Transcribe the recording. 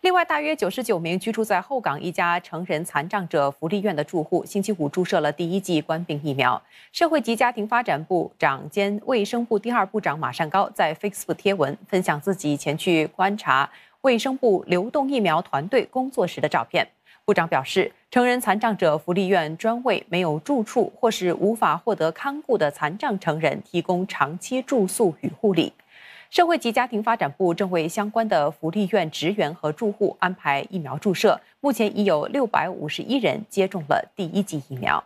另外，大约九十九名居住在后港一家成人残障者福利院的住户，星期五注射了第一剂冠病疫苗。社会及家庭发展部长兼卫生部第二部长马善高在 Facebook 贴文分享自己前去观察卫生部流动疫苗团队工作时的照片。部长表示，成人残障者福利院专为没有住处或是无法获得看顾的残障成人提供长期住宿与护理。社会及家庭发展部正为相关的福利院职员和住户安排疫苗注射，目前已有六百五十一人接种了第一剂疫苗。